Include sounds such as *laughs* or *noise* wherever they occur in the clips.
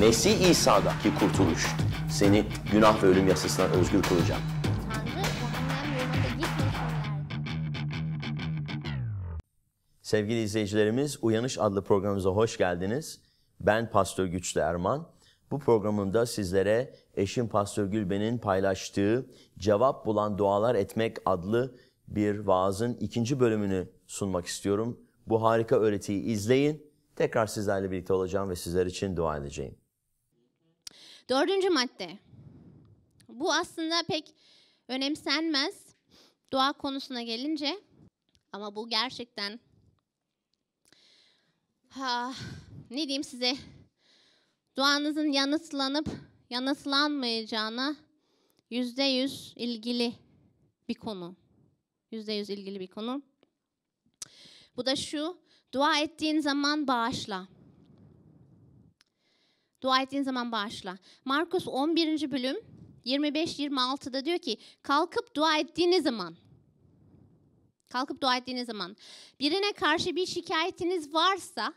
Mesih ki kurtuluş seni günah ve ölüm yasasından özgür kılacak. Sevgili izleyicilerimiz, Uyanış adlı programımıza hoş geldiniz. Ben Pastör Güçlü Erman. Bu programında sizlere eşim Pastör Gülben'in paylaştığı Cevap Bulan Dualar Etmek adlı bir vaazın ikinci bölümünü sunmak istiyorum. Bu harika öğretiyi izleyin Tekrar sizlerle birlikte olacağım ve sizler için dua edeceğim. Dördüncü madde. Bu aslında pek önemsenmez dua konusuna gelince ama bu gerçekten ha, ne diyeyim size duanızın yanıtlanıp yanıtlanmayacağına yüzde yüz ilgili bir konu. Yüzde yüz ilgili bir konu. Bu da şu, Dua ettiğin zaman bağışla. Dua ettiğin zaman bağışla. Markus 11. bölüm 25-26'da diyor ki kalkıp dua ettiğiniz zaman kalkıp dua ettiğiniz zaman birine karşı bir şikayetiniz varsa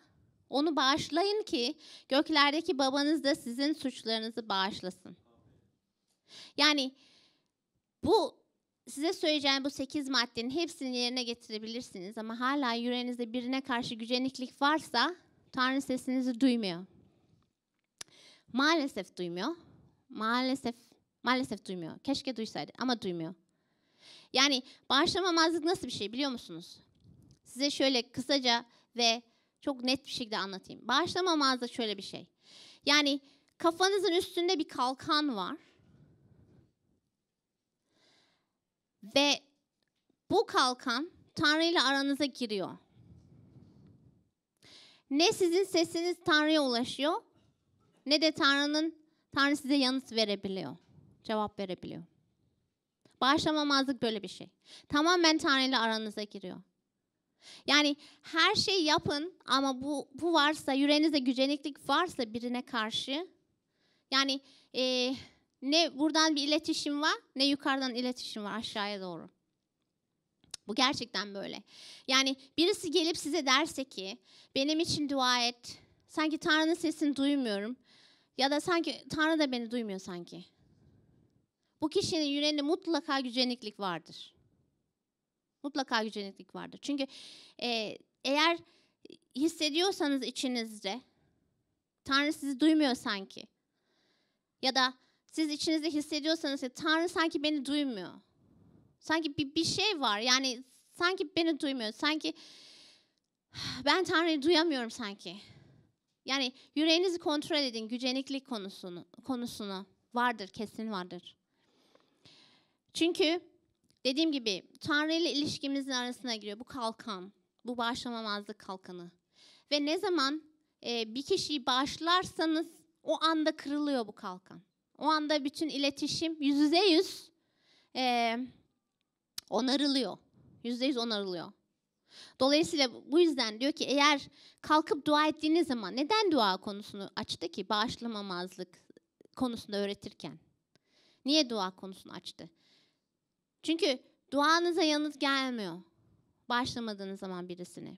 onu bağışlayın ki göklerdeki babanız da sizin suçlarınızı bağışlasın. Yani bu size söyleyeceğim bu 8 maddenin hepsini yerine getirebilirsiniz ama hala yüreğinizde birine karşı güceniklik varsa Tanrı sesinizi duymuyor. Maalesef duymuyor. Maalesef maalesef duymuyor. Keşke duysaydı ama duymuyor. Yani bağışlamamazlık nasıl bir şey biliyor musunuz? Size şöyle kısaca ve çok net bir şekilde anlatayım. Bağışlamamazlık şöyle bir şey. Yani kafanızın üstünde bir kalkan var Ve bu kalkan Tanrı ile aranıza giriyor. Ne sizin sesiniz Tanrı'ya ulaşıyor ne de Tanrı'nın Tanrı size yanıt verebiliyor. Cevap verebiliyor. Bağışlamamazlık böyle bir şey. Tamamen Tanrı ile aranıza giriyor. Yani her şeyi yapın ama bu, bu varsa, yüreğinizde güceniklik varsa birine karşı. Yani e, ne buradan bir iletişim var ne yukarıdan iletişim var aşağıya doğru. Bu gerçekten böyle. Yani birisi gelip size derse ki benim için dua et. Sanki Tanrı'nın sesini duymuyorum. Ya da sanki Tanrı da beni duymuyor sanki. Bu kişinin yüreğinde mutlaka güceniklik vardır. Mutlaka güceniklik vardır. Çünkü e, eğer hissediyorsanız içinizde Tanrı sizi duymuyor sanki. Ya da siz içinizde hissediyorsanız ya, Tanrı sanki beni duymuyor. Sanki bir, bir şey var yani sanki beni duymuyor. Sanki ben Tanrı'yı duyamıyorum sanki. Yani yüreğinizi kontrol edin güceniklik konusunu, konusunu. Vardır kesin vardır. Çünkü dediğim gibi Tanrı ile ilişkimizin arasına giriyor bu kalkan. Bu bağışlamamazlık kalkanı. Ve ne zaman e, bir kişiyi bağışlarsanız o anda kırılıyor bu kalkan. O anda bütün iletişim yüz yüze yüz e, onarılıyor. Yüzde yüz onarılıyor. Dolayısıyla bu yüzden diyor ki eğer kalkıp dua ettiğiniz zaman neden dua konusunu açtı ki bağışlamamazlık konusunda öğretirken? Niye dua konusunu açtı? Çünkü duanıza yanıt gelmiyor. Bağışlamadığınız zaman birisini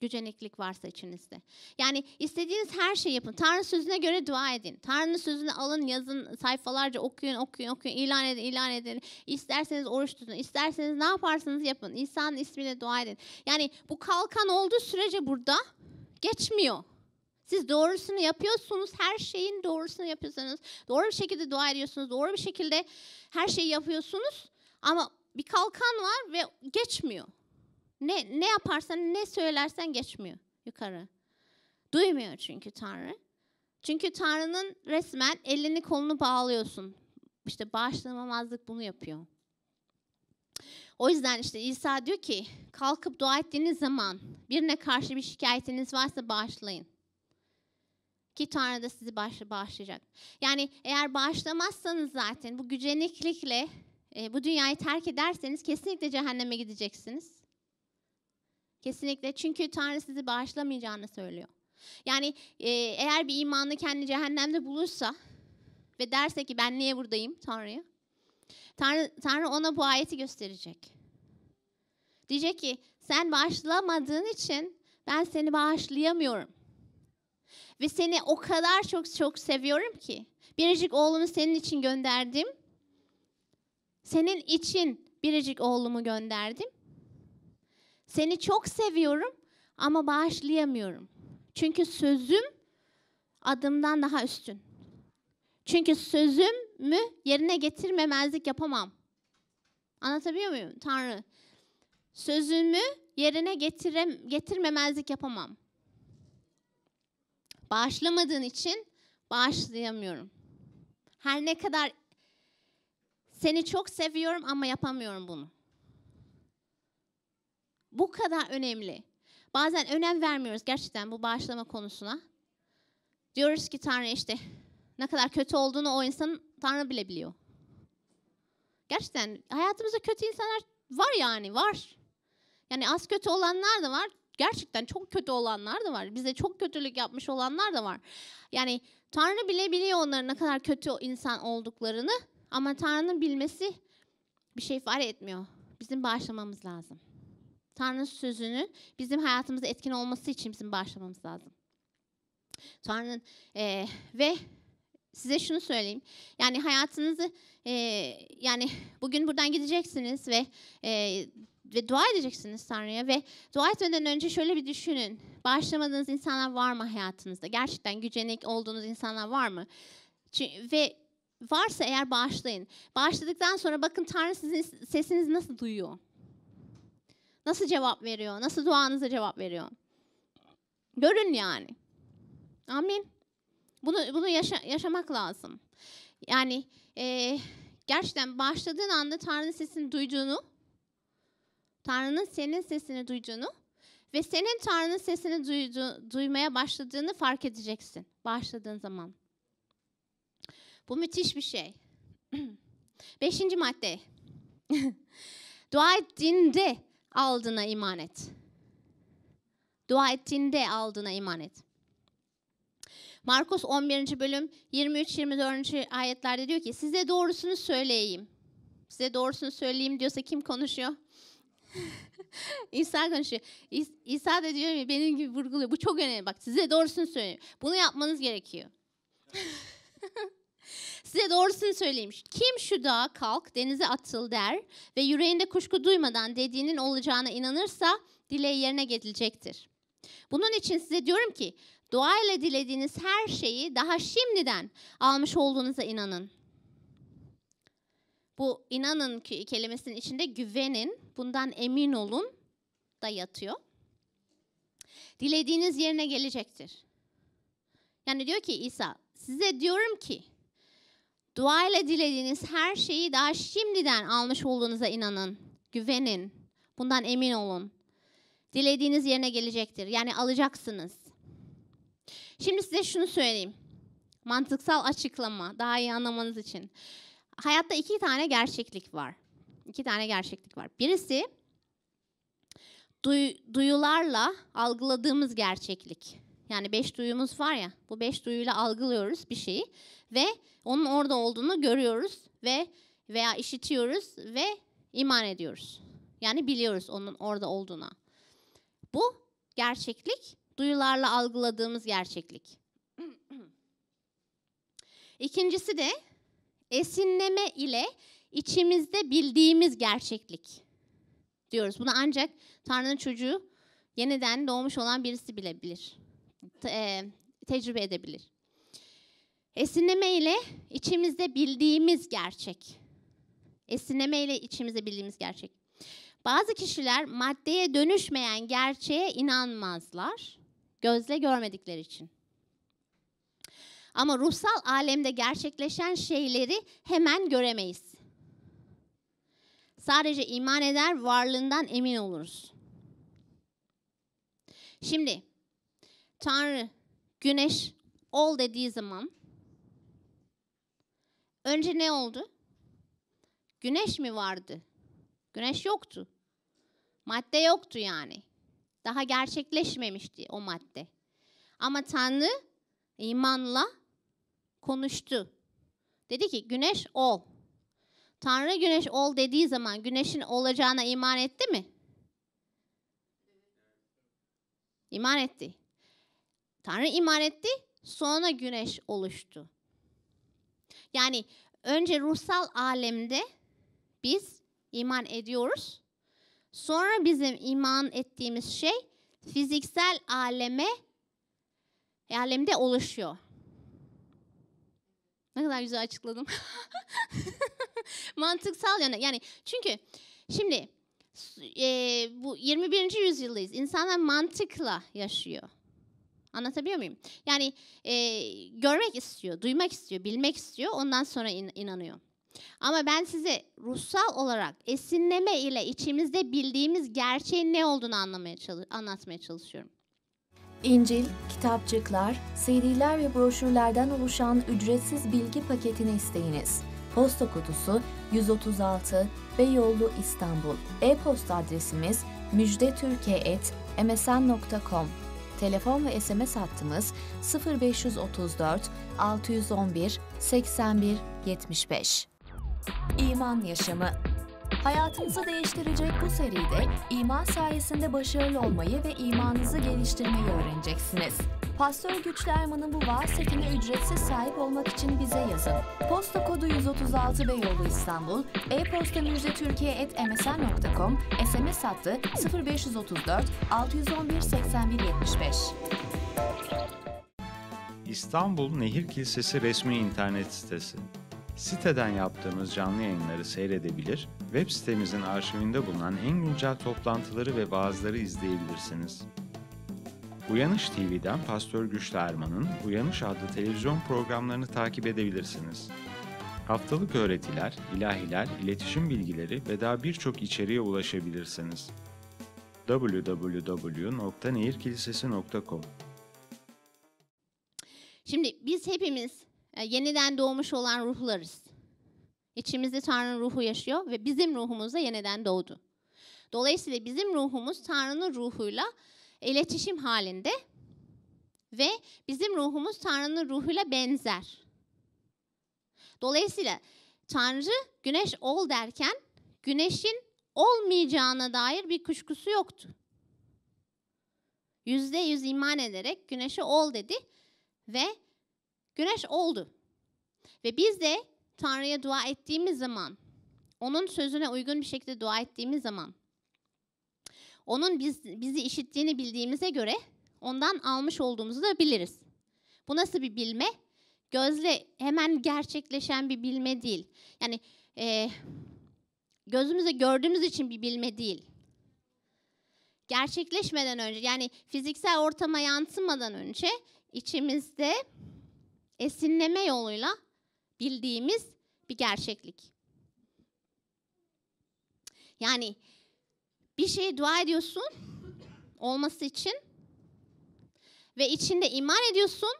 güceniklik varsa içinizde. Yani istediğiniz her şeyi yapın. Tanrı sözüne göre dua edin. Tanrı sözünü alın, yazın, sayfalarca okuyun, okuyun, okuyun, ilan edin, ilan edin. İsterseniz oruç tutun, isterseniz ne yaparsanız yapın. İsa'nın ismiyle dua edin. Yani bu kalkan olduğu sürece burada geçmiyor. Siz doğrusunu yapıyorsunuz, her şeyin doğrusunu yapıyorsanız, doğru bir şekilde dua ediyorsunuz, doğru bir şekilde her şeyi yapıyorsunuz. Ama bir kalkan var ve geçmiyor. Ne, ne yaparsan ne söylersen geçmiyor yukarı. Duymuyor çünkü Tanrı. Çünkü Tanrı'nın resmen elini kolunu bağlıyorsun. İşte bağışlanamazlık bunu yapıyor. O yüzden işte İsa diyor ki kalkıp dua ettiğiniz zaman birine karşı bir şikayetiniz varsa bağışlayın. Ki Tanrı da sizi bağışlayacak. Yani eğer bağışlamazsanız zaten bu güceniklikle e, bu dünyayı terk ederseniz kesinlikle cehenneme gideceksiniz. Kesinlikle çünkü Tanrı sizi bağışlamayacağını söylüyor. Yani e, eğer bir imanlı kendi cehennemde bulursa ve derse ki ben niye buradayım Tanrı'ya? Tanrı, Tanrı ona bu ayeti gösterecek. Diyecek ki sen bağışlamadığın için ben seni bağışlayamıyorum. Ve seni o kadar çok çok seviyorum ki biricik oğlumu senin için gönderdim. Senin için biricik oğlumu gönderdim seni çok seviyorum ama bağışlayamıyorum. Çünkü sözüm adımdan daha üstün. Çünkü sözümü yerine getirmemezlik yapamam. Anlatabiliyor muyum Tanrı? Sözümü yerine getirem, getirmemezlik yapamam. Bağışlamadığın için bağışlayamıyorum. Her ne kadar seni çok seviyorum ama yapamıyorum bunu. Bu kadar önemli. Bazen önem vermiyoruz gerçekten bu bağışlama konusuna. Diyoruz ki Tanrı işte ne kadar kötü olduğunu o insan Tanrı bile biliyor. Gerçekten hayatımızda kötü insanlar var yani var. Yani az kötü olanlar da var. Gerçekten çok kötü olanlar da var. Bize çok kötülük yapmış olanlar da var. Yani Tanrı bile biliyor onların ne kadar kötü insan olduklarını. Ama Tanrı'nın bilmesi bir şey ifade etmiyor. Bizim bağışlamamız lazım. Tanrı sözünün bizim hayatımızda etkin olması için bizim başlamamız lazım. Tanrı'nın e, ve size şunu söyleyeyim. Yani hayatınızı e, yani bugün buradan gideceksiniz ve e, ve dua edeceksiniz Tanrı'ya ve dua etmeden önce şöyle bir düşünün. Başlamadığınız insanlar var mı hayatınızda? Gerçekten gücenik olduğunuz insanlar var mı? Ve varsa eğer bağışlayın. Bağışladıktan sonra bakın Tanrı sizin sesinizi nasıl duyuyor? Nasıl cevap veriyor? Nasıl duanıza cevap veriyor? Görün yani. Amin. Bunu bunu yaşa, yaşamak lazım. Yani e, gerçekten başladığın anda Tanrı'nın sesini duyduğunu, Tanrı'nın senin sesini duyduğunu ve senin Tanrı'nın sesini duydu, duymaya başladığını fark edeceksin başladığın zaman. Bu müthiş bir şey. *clears throat* Beşinci madde. *laughs* Dua ettiğinde aldığına iman et. Dua ettiğinde aldığına iman et. Markus 11. bölüm 23-24. ayetlerde diyor ki size doğrusunu söyleyeyim. Size doğrusunu söyleyeyim diyorsa kim konuşuyor? *laughs* İsa konuşuyor. İsa da diyor ki benim gibi vurguluyor. Bu çok önemli. Bak size doğrusunu söyleyeyim. Bunu yapmanız gerekiyor. *laughs* Size doğrusunu söyleyeyim. Kim şu dağa kalk denize atıl der ve yüreğinde kuşku duymadan dediğinin olacağına inanırsa dileği yerine getirilecektir. Bunun için size diyorum ki dua ile dilediğiniz her şeyi daha şimdiden almış olduğunuza inanın. Bu inanın ki kelimesinin içinde güvenin, bundan emin olun da yatıyor. Dilediğiniz yerine gelecektir. Yani diyor ki İsa, size diyorum ki Duayla dilediğiniz her şeyi daha şimdiden almış olduğunuza inanın. Güvenin. Bundan emin olun. Dilediğiniz yerine gelecektir. Yani alacaksınız. Şimdi size şunu söyleyeyim. Mantıksal açıklama daha iyi anlamanız için. Hayatta iki tane gerçeklik var. İki tane gerçeklik var. Birisi duy, duyularla algıladığımız gerçeklik. Yani beş duyumuz var ya, bu beş duyuyla algılıyoruz bir şeyi ve onun orada olduğunu görüyoruz ve veya işitiyoruz ve iman ediyoruz. Yani biliyoruz onun orada olduğuna. Bu gerçeklik duyularla algıladığımız gerçeklik. *clears throat* İkincisi de esinleme ile içimizde bildiğimiz gerçeklik diyoruz. Bunu ancak Tanrı'nın çocuğu yeniden doğmuş olan birisi bilebilir, te- tecrübe edebilir. Esinleme ile içimizde bildiğimiz gerçek. Esinleme ile içimizde bildiğimiz gerçek. Bazı kişiler maddeye dönüşmeyen gerçeğe inanmazlar. Gözle görmedikleri için. Ama ruhsal alemde gerçekleşen şeyleri hemen göremeyiz. Sadece iman eder, varlığından emin oluruz. Şimdi Tanrı güneş ol dediği zaman Önce ne oldu? Güneş mi vardı? Güneş yoktu. Madde yoktu yani. Daha gerçekleşmemişti o madde. Ama Tanrı imanla konuştu. Dedi ki güneş ol. Tanrı güneş ol dediği zaman güneşin olacağına iman etti mi? İman etti. Tanrı iman etti, sonra güneş oluştu. Yani önce ruhsal alemde biz iman ediyoruz. Sonra bizim iman ettiğimiz şey fiziksel aleme alemde oluşuyor. Ne kadar güzel açıkladım. *laughs* Mantıksal yani. yani çünkü şimdi e, bu 21. yüzyıldayız. İnsanlar mantıkla yaşıyor. Anlatabiliyor muyum? Yani e, görmek istiyor, duymak istiyor, bilmek istiyor. Ondan sonra in, inanıyor. Ama ben size ruhsal olarak esinleme ile içimizde bildiğimiz gerçeğin ne olduğunu anlamaya çalış anlatmaya çalışıyorum. İncil, kitapçıklar, CD'ler ve broşürlerden oluşan ücretsiz bilgi paketini isteyiniz. Posta kutusu 136 Beyoğlu İstanbul. E-posta adresimiz müjdetürkiye.msn.com Telefon ve SMS hattımız 0534 611 81 75. İman Yaşamı Hayatınızı değiştirecek bu seride iman sayesinde başarılı olmayı ve imanınızı geliştirmeyi öğreneceksiniz. Pastör Güçlerman'ın bu vaaz setine ücretsiz sahip olmak için bize yazın. Posta kodu 136 Beyoğlu İstanbul, e-posta müjdetürkiye.msn.com, SMS hattı 0534 611 81 75. İstanbul Nehir Kilisesi resmi internet sitesi. Siteden yaptığımız canlı yayınları seyredebilir, web sitemizin arşivinde bulunan en güncel toplantıları ve vaazları izleyebilirsiniz. Uyanış TV'den Pastör Güçlü Erman'ın Uyanış adlı televizyon programlarını takip edebilirsiniz. Haftalık öğretiler, ilahiler, iletişim bilgileri ve daha birçok içeriğe ulaşabilirsiniz. www.nehirkilisesi.com Şimdi biz hepimiz e, yeniden doğmuş olan ruhlarız. İçimizde Tanrı'nın ruhu yaşıyor ve bizim ruhumuz da yeniden doğdu. Dolayısıyla bizim ruhumuz Tanrı'nın ruhuyla iletişim halinde ve bizim ruhumuz Tanrı'nın ruhuyla benzer. Dolayısıyla Tanrı güneş ol derken güneşin olmayacağına dair bir kuşkusu yoktu. Yüzde yüz iman ederek güneşe ol dedi ve güneş oldu. Ve biz de Tanrı'ya dua ettiğimiz zaman, onun sözüne uygun bir şekilde dua ettiğimiz zaman onun biz, bizi işittiğini bildiğimize göre ondan almış olduğumuzu da biliriz. Bu nasıl bir bilme? Gözle hemen gerçekleşen bir bilme değil. Yani e, gözümüzle gördüğümüz için bir bilme değil. Gerçekleşmeden önce yani fiziksel ortama yansımadan önce içimizde esinleme yoluyla bildiğimiz bir gerçeklik. Yani bir şeye dua ediyorsun olması için ve içinde iman ediyorsun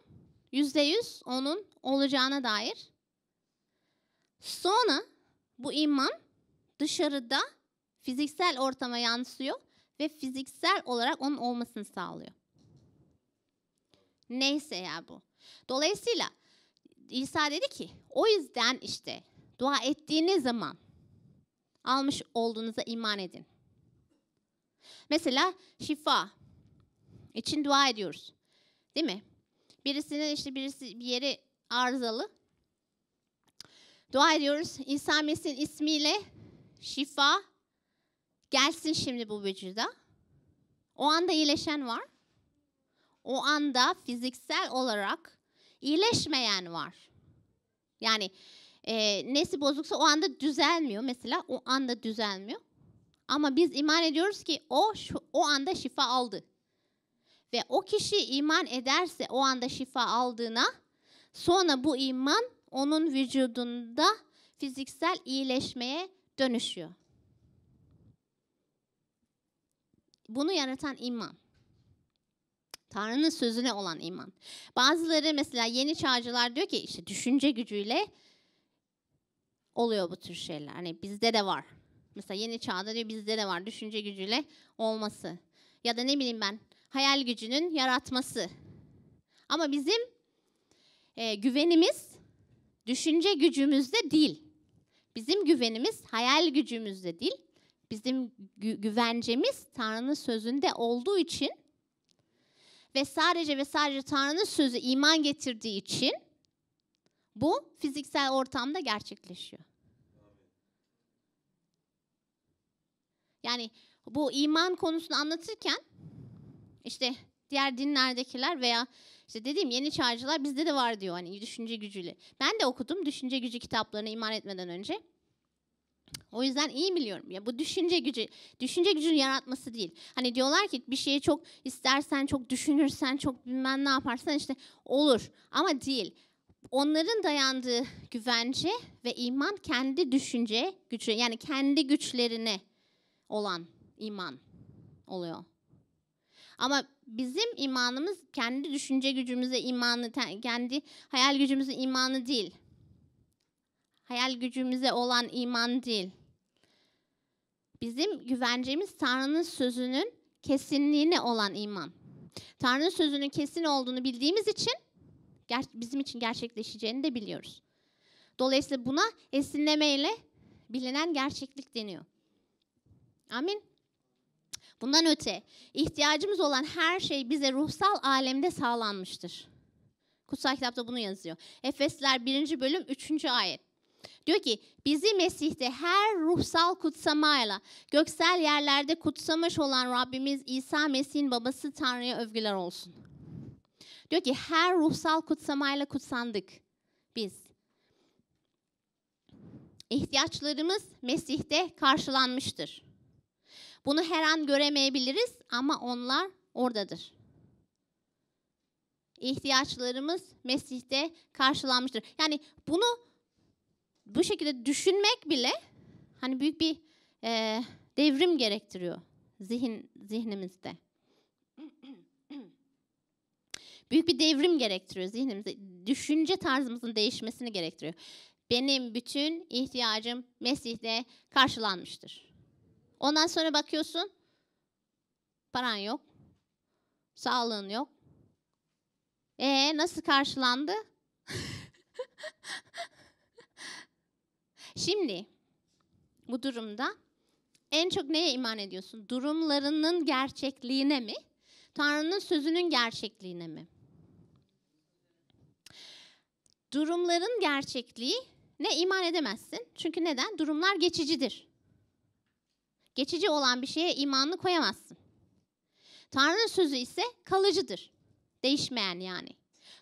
yüzde yüz onun olacağına dair. Sonra bu iman dışarıda fiziksel ortama yansıyor ve fiziksel olarak onun olmasını sağlıyor. Neyse ya bu. Dolayısıyla İsa dedi ki o yüzden işte dua ettiğiniz zaman almış olduğunuza iman edin. Mesela şifa için dua ediyoruz. Değil mi? Birisinin işte birisi bir yeri arızalı. Dua ediyoruz. İsa Mesih'in ismiyle şifa gelsin şimdi bu vücuda. O anda iyileşen var. O anda fiziksel olarak iyileşmeyen var. Yani e, nesi bozuksa o anda düzelmiyor mesela. O anda düzelmiyor. Ama biz iman ediyoruz ki o şu, o anda şifa aldı. Ve o kişi iman ederse o anda şifa aldığına sonra bu iman onun vücudunda fiziksel iyileşmeye dönüşüyor. Bunu yaratan iman. Tanrı'nın sözüne olan iman. Bazıları mesela yeni çağcılar diyor ki işte düşünce gücüyle oluyor bu tür şeyler. Hani bizde de var. Mesela yeni çağda diyor bizde de var düşünce gücüyle olması. Ya da ne bileyim ben hayal gücünün yaratması. Ama bizim e, güvenimiz düşünce gücümüzde değil. Bizim güvenimiz hayal gücümüzde değil. Bizim gü- güvencemiz Tanrı'nın sözünde olduğu için ve sadece ve sadece Tanrı'nın sözü iman getirdiği için bu fiziksel ortamda gerçekleşiyor. Yani bu iman konusunu anlatırken işte diğer dinlerdekiler veya işte dediğim yeni çağcılar bizde de var diyor hani düşünce gücüyle. Ben de okudum düşünce gücü kitaplarını iman etmeden önce. O yüzden iyi biliyorum. Ya bu düşünce gücü, düşünce gücünün yaratması değil. Hani diyorlar ki bir şeye çok istersen, çok düşünürsen, çok bilmem ne yaparsan işte olur. Ama değil. Onların dayandığı güvence ve iman kendi düşünce gücü yani kendi güçlerine olan iman oluyor. Ama bizim imanımız kendi düşünce gücümüze imanı, kendi hayal gücümüze imanı değil. Hayal gücümüze olan iman değil. Bizim güvencemiz Tanrı'nın sözünün kesinliğine olan iman. Tanrı'nın sözünün kesin olduğunu bildiğimiz için bizim için gerçekleşeceğini de biliyoruz. Dolayısıyla buna esinlemeyle bilinen gerçeklik deniyor. Amin. Bundan öte ihtiyacımız olan her şey bize ruhsal alemde sağlanmıştır. Kutsal kitapta bunu yazıyor. Efesler 1. bölüm 3. ayet. Diyor ki bizi Mesih'te her ruhsal kutsamayla göksel yerlerde kutsamış olan Rabbimiz İsa Mesih'in babası Tanrı'ya övgüler olsun. Diyor ki her ruhsal kutsamayla kutsandık biz. İhtiyaçlarımız Mesih'te karşılanmıştır. Bunu her an göremeyebiliriz ama onlar oradadır. İhtiyaçlarımız Mesih'te karşılanmıştır. Yani bunu bu şekilde düşünmek bile hani büyük bir e, devrim gerektiriyor zihin zihnimizde. büyük bir devrim gerektiriyor zihnimizde. Düşünce tarzımızın değişmesini gerektiriyor. Benim bütün ihtiyacım Mesih'te karşılanmıştır. Ondan sonra bakıyorsun paran yok. Sağlığın yok. E nasıl karşılandı? *laughs* Şimdi bu durumda en çok neye iman ediyorsun? Durumlarının gerçekliğine mi? Tanrı'nın sözünün gerçekliğine mi? Durumların gerçekliği ne iman edemezsin. Çünkü neden? Durumlar geçicidir geçici olan bir şeye imanını koyamazsın. Tanrı'nın sözü ise kalıcıdır. Değişmeyen yani.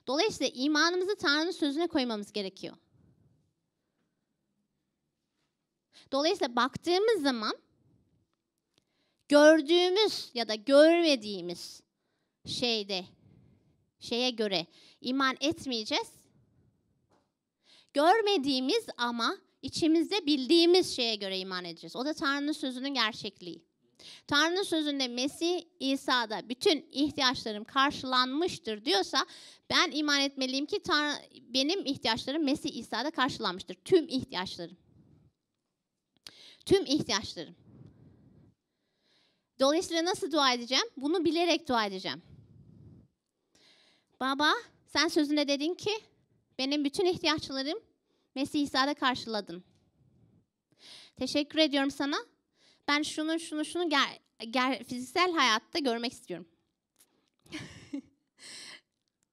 Dolayısıyla imanımızı Tanrı'nın sözüne koymamız gerekiyor. Dolayısıyla baktığımız zaman gördüğümüz ya da görmediğimiz şeyde şeye göre iman etmeyeceğiz. Görmediğimiz ama içimizde bildiğimiz şeye göre iman edeceğiz. O da Tanrı'nın sözünün gerçekliği. Tanrı'nın sözünde Mesih İsa'da bütün ihtiyaçlarım karşılanmıştır diyorsa ben iman etmeliyim ki Tanrı, benim ihtiyaçlarım Mesih İsa'da karşılanmıştır. Tüm ihtiyaçlarım. Tüm ihtiyaçlarım. Dolayısıyla nasıl dua edeceğim? Bunu bilerek dua edeceğim. Baba sen sözüne dedin ki benim bütün ihtiyaçlarım Mesih İsa'da karşıladın. Teşekkür ediyorum sana. Ben şunu şunu şunu ger, ger, fiziksel hayatta görmek istiyorum. *laughs*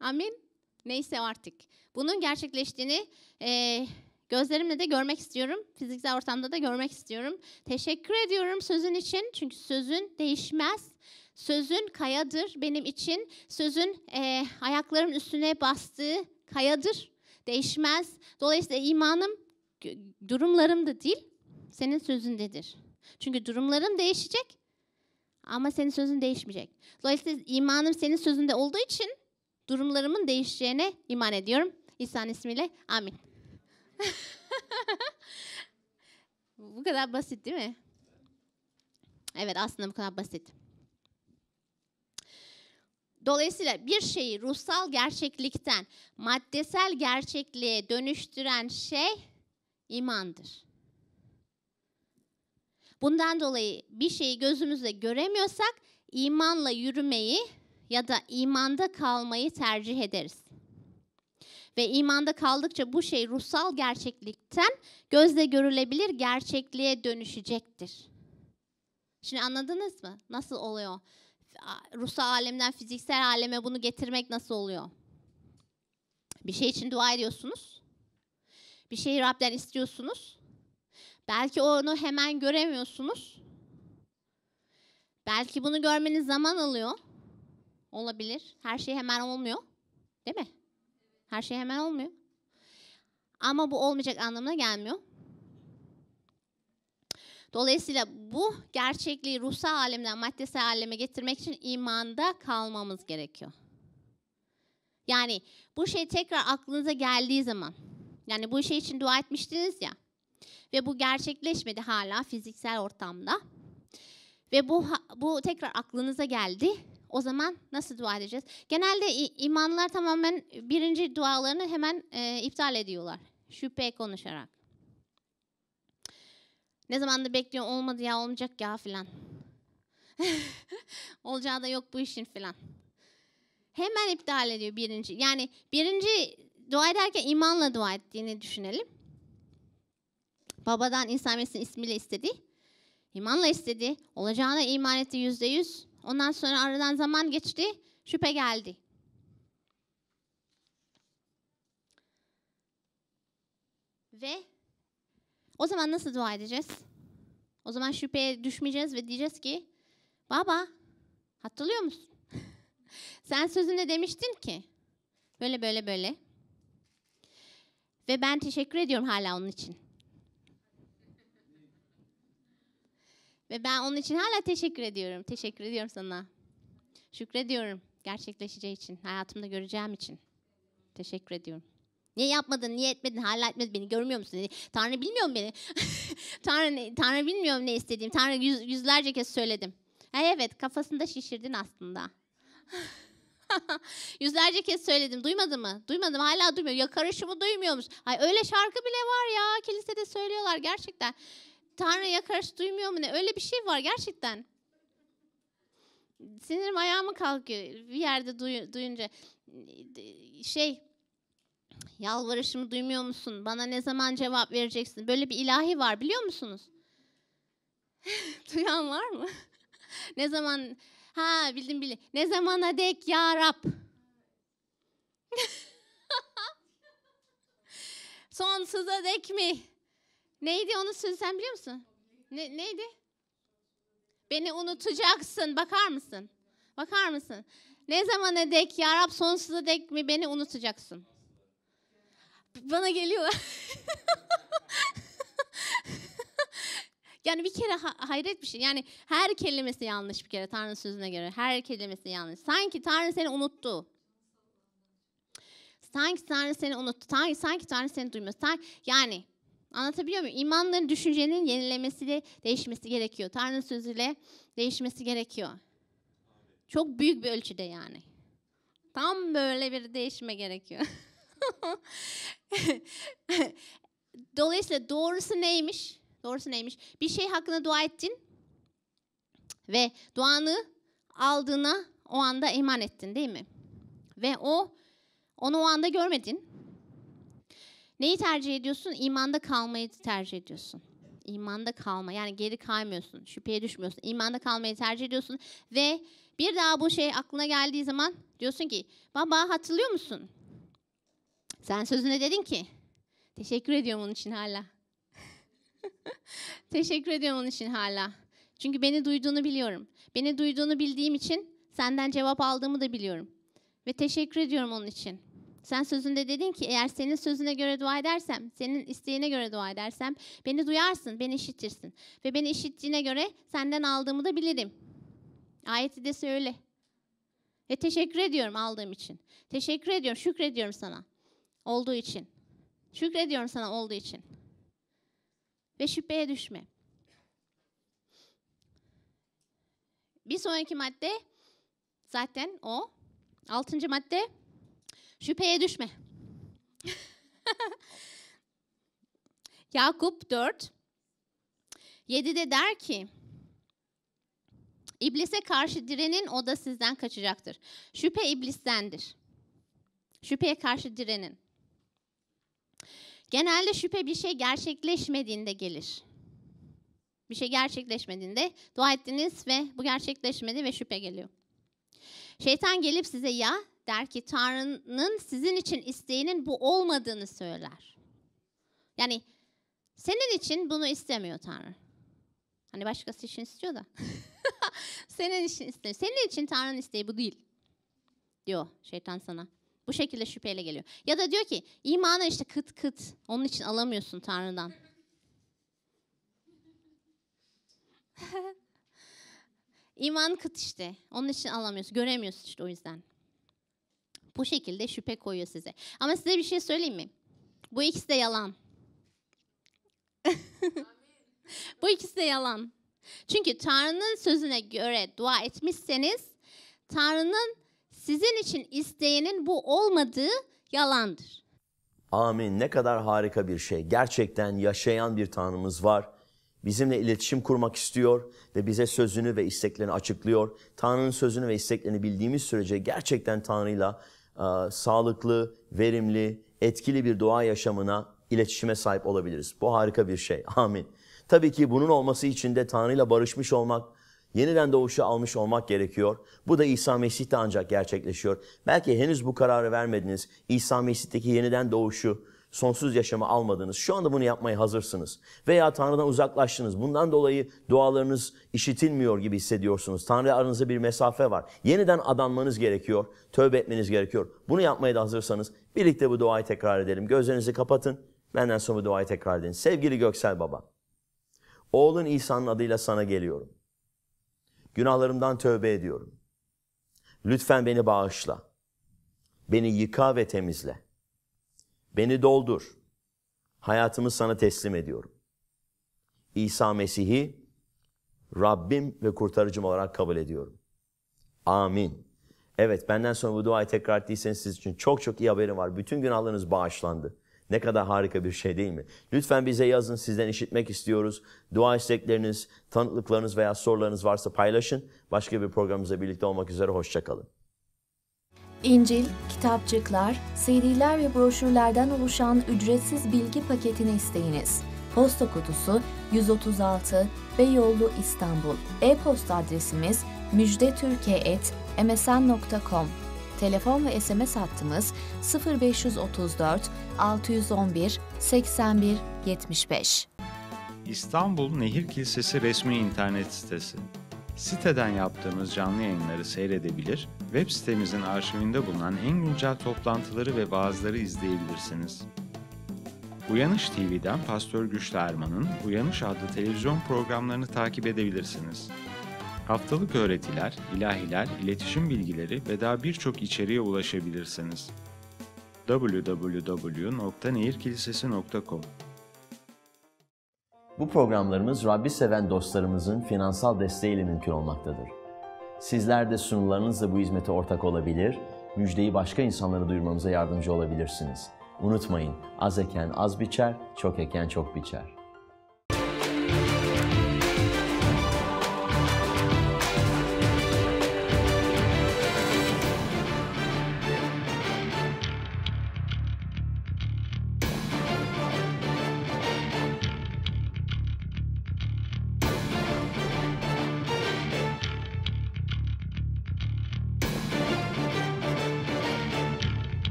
Amin. Neyse artık. Bunun gerçekleştiğini e, gözlerimle de görmek istiyorum. Fiziksel ortamda da görmek istiyorum. Teşekkür ediyorum sözün için. Çünkü sözün değişmez. Sözün kayadır benim için. Sözün e, ayaklarımın üstüne bastığı kayadır değişmez. Dolayısıyla imanım durumlarım da değil, senin sözündedir. Çünkü durumlarım değişecek ama senin sözün değişmeyecek. Dolayısıyla imanım senin sözünde olduğu için durumlarımın değişeceğine iman ediyorum. İsa'nın ismiyle amin. *laughs* bu kadar basit değil mi? Evet aslında bu kadar basit. Dolayısıyla bir şeyi ruhsal gerçeklikten maddesel gerçekliğe dönüştüren şey imandır. Bundan dolayı bir şeyi gözümüzle göremiyorsak imanla yürümeyi ya da imanda kalmayı tercih ederiz. Ve imanda kaldıkça bu şey ruhsal gerçeklikten gözle görülebilir gerçekliğe dönüşecektir. Şimdi anladınız mı? Nasıl oluyor? ruhsal alemden fiziksel aleme bunu getirmek nasıl oluyor? Bir şey için dua ediyorsunuz. Bir şeyi Rab'den istiyorsunuz. Belki onu hemen göremiyorsunuz. Belki bunu görmeniz zaman alıyor. Olabilir. Her şey hemen olmuyor. Değil mi? Her şey hemen olmuyor. Ama bu olmayacak anlamına gelmiyor. Dolayısıyla bu gerçekliği ruhsal alemden maddesel aleme getirmek için imanda kalmamız gerekiyor. Yani bu şey tekrar aklınıza geldiği zaman, yani bu şey için dua etmiştiniz ya ve bu gerçekleşmedi hala fiziksel ortamda ve bu bu tekrar aklınıza geldi. O zaman nasıl dua edeceğiz? Genelde imanlar tamamen birinci dualarını hemen e, iptal ediyorlar. Şüphe konuşarak. Ne zaman da bekliyor olmadı ya olmayacak ya filan. *laughs* Olacağı da yok bu işin filan. Hemen iptal ediyor birinci. Yani birinci dua ederken imanla dua ettiğini düşünelim. Babadan İsa Mesih'in ismiyle istedi. İmanla istedi. Olacağına iman etti yüzde yüz. Ondan sonra aradan zaman geçti. Şüphe geldi. Ve o zaman nasıl dua edeceğiz? O zaman şüpheye düşmeyeceğiz ve diyeceğiz ki baba hatırlıyor musun? *laughs* Sen sözünde demiştin ki böyle böyle böyle. Ve ben teşekkür ediyorum hala onun için. Ve ben onun için hala teşekkür ediyorum. Teşekkür ediyorum sana. Şükrediyorum gerçekleşeceği için, hayatımda göreceğim için. Teşekkür ediyorum. Niye yapmadın, niye etmedin, hala etmedin beni görmüyor musun? Tanrı bilmiyor mu beni? *laughs* Tanrı, Tanrı bilmiyor mu ne istediğim? Tanrı yüz, yüzlerce kez söyledim. Ha, e, evet kafasında şişirdin aslında. *laughs* Yüzlerce kez söyledim. Duymadı mı? Duymadım. Hala duymuyor. Yakarışımı duymuyormuş. Ay öyle şarkı bile var ya. Kilisede söylüyorlar gerçekten. Tanrı yakarış duymuyor mu ne? Öyle bir şey var gerçekten. Sinirim ayağıma kalkıyor bir yerde duyunca. Şey Yalvarışımı duymuyor musun? Bana ne zaman cevap vereceksin? Böyle bir ilahi var biliyor musunuz? *laughs* Duyan var mı? *laughs* ne zaman ha bildim bildim. Ne zamana dek ya Rab? *laughs* Sonsuza dek mi? Neydi onu sen biliyor musun? Ne, neydi? Beni unutacaksın. Bakar mısın? Bakar mısın? Ne zamana dek ya Rab sonsuza dek mi beni unutacaksın? bana geliyor. yani bir kere ha- hayret bir şey. Yani her kelimesi yanlış bir kere Tanrı sözüne göre. Her kelimesi yanlış. Sanki Tanrı seni unuttu. Sanki Tanrı seni unuttu. Sanki, sanki Tanrı seni duymuyor. Sanki, yani Anlatabiliyor muyum? İmanların düşüncenin yenilemesi de değişmesi gerekiyor. Tanrı sözüyle değişmesi gerekiyor. Çok büyük bir ölçüde yani. Tam böyle bir değişme gerekiyor. *laughs* *laughs* Dolayısıyla doğrusu neymiş? Doğrusu neymiş? Bir şey hakkında dua ettin ve duanı aldığına o anda iman ettin değil mi? Ve o onu o anda görmedin. Neyi tercih ediyorsun? İmanda kalmayı tercih ediyorsun. İmanda kalma. Yani geri kaymıyorsun. Şüpheye düşmüyorsun. İmanda kalmayı tercih ediyorsun. Ve bir daha bu şey aklına geldiği zaman diyorsun ki baba hatırlıyor musun? Sen sözüne dedin ki. Teşekkür ediyorum onun için hala. *laughs* Teşekkür ediyorum onun için hala. Çünkü beni duyduğunu biliyorum. Beni duyduğunu bildiğim için senden cevap aldığımı da biliyorum. Ve teşekkür ediyorum onun için. Sen sözünde dedin ki eğer senin sözüne göre dua edersem, senin isteğine göre dua edersem beni duyarsın, beni işitirsin. Ve beni işittiğine göre senden aldığımı da bilirim. Ayeti de söyle. Ve teşekkür ediyorum aldığım için. Teşekkür ediyorum, şükrediyorum sana. Olduğu için. Şükrediyorum sana olduğu için. Ve şüpheye düşme. Bir sonraki madde zaten o. Altıncı madde şüpheye düşme. *laughs* Yakup 4 7'de der ki İblise karşı direnin o da sizden kaçacaktır. Şüphe iblistendir. Şüpheye karşı direnin. Genelde şüphe bir şey gerçekleşmediğinde gelir. Bir şey gerçekleşmediğinde dua ettiniz ve bu gerçekleşmedi ve şüphe geliyor. Şeytan gelip size ya der ki Tanrı'nın sizin için isteğinin bu olmadığını söyler. Yani senin için bunu istemiyor Tanrı. Hani başkası için istiyor da. *laughs* senin için istemiyor. Senin için Tanrı'nın isteği bu değil. Diyor şeytan sana. Bu şekilde şüpheyle geliyor. Ya da diyor ki imana işte kıt kıt. Onun için alamıyorsun Tanrı'dan. *laughs* İman kıt işte. Onun için alamıyorsun. Göremiyorsun işte o yüzden. Bu şekilde şüphe koyuyor size. Ama size bir şey söyleyeyim mi? Bu ikisi de yalan. *laughs* Bu ikisi de yalan. Çünkü Tanrı'nın sözüne göre dua etmişseniz Tanrı'nın sizin için isteyenin bu olmadığı yalandır. Amin. Ne kadar harika bir şey. Gerçekten yaşayan bir Tanrımız var. Bizimle iletişim kurmak istiyor ve bize sözünü ve isteklerini açıklıyor. Tanrı'nın sözünü ve isteklerini bildiğimiz sürece gerçekten Tanrı'yla e, sağlıklı, verimli, etkili bir dua yaşamına iletişime sahip olabiliriz. Bu harika bir şey. Amin. Tabii ki bunun olması için de Tanrı'yla barışmış olmak, yeniden doğuşu almış olmak gerekiyor. Bu da İsa Mesih'te ancak gerçekleşiyor. Belki henüz bu kararı vermediniz. İsa Mesih'teki yeniden doğuşu, sonsuz yaşamı almadınız. Şu anda bunu yapmaya hazırsınız. Veya Tanrı'dan uzaklaştınız. Bundan dolayı dualarınız işitilmiyor gibi hissediyorsunuz. Tanrı aranızda bir mesafe var. Yeniden adanmanız gerekiyor. Tövbe etmeniz gerekiyor. Bunu yapmaya da hazırsanız birlikte bu duayı tekrar edelim. Gözlerinizi kapatın. Benden sonra bu duayı tekrar edin. Sevgili Göksel Baba, oğlun İsa'nın adıyla sana geliyorum.'' Günahlarımdan tövbe ediyorum. Lütfen beni bağışla. Beni yıka ve temizle. Beni doldur. Hayatımı sana teslim ediyorum. İsa Mesih'i Rabbim ve kurtarıcım olarak kabul ediyorum. Amin. Evet benden sonra bu duayı tekrar ettiyseniz siz için çok çok iyi haberim var. Bütün günahlarınız bağışlandı. Ne kadar harika bir şey değil mi? Lütfen bize yazın, sizden işitmek istiyoruz. Dua istekleriniz, tanıklıklarınız veya sorularınız varsa paylaşın. Başka bir programımızda birlikte olmak üzere, hoşçakalın. İncil, kitapçıklar, CD'ler ve broşürlerden oluşan ücretsiz bilgi paketini isteyiniz. Posta kutusu 136 Beyoğlu İstanbul. E-posta adresimiz müjdetürkiye.msn.com Telefon ve SMS hattımız 0534 611 81 75. İstanbul Nehir Kilisesi resmi internet sitesi. Siteden yaptığımız canlı yayınları seyredebilir, web sitemizin arşivinde bulunan en güncel toplantıları ve vaazları izleyebilirsiniz. Uyanış TV'den Pastör Güçlü Erman'ın Uyanış adlı televizyon programlarını takip edebilirsiniz. Haftalık öğretiler, ilahiler, iletişim bilgileri ve daha birçok içeriğe ulaşabilirsiniz. www.nehirkilisesi.com Bu programlarımız Rabbi seven dostlarımızın finansal desteğiyle mümkün olmaktadır. Sizler de sunularınızla bu hizmete ortak olabilir, müjdeyi başka insanlara duyurmamıza yardımcı olabilirsiniz. Unutmayın, az eken az biçer, çok eken çok biçer.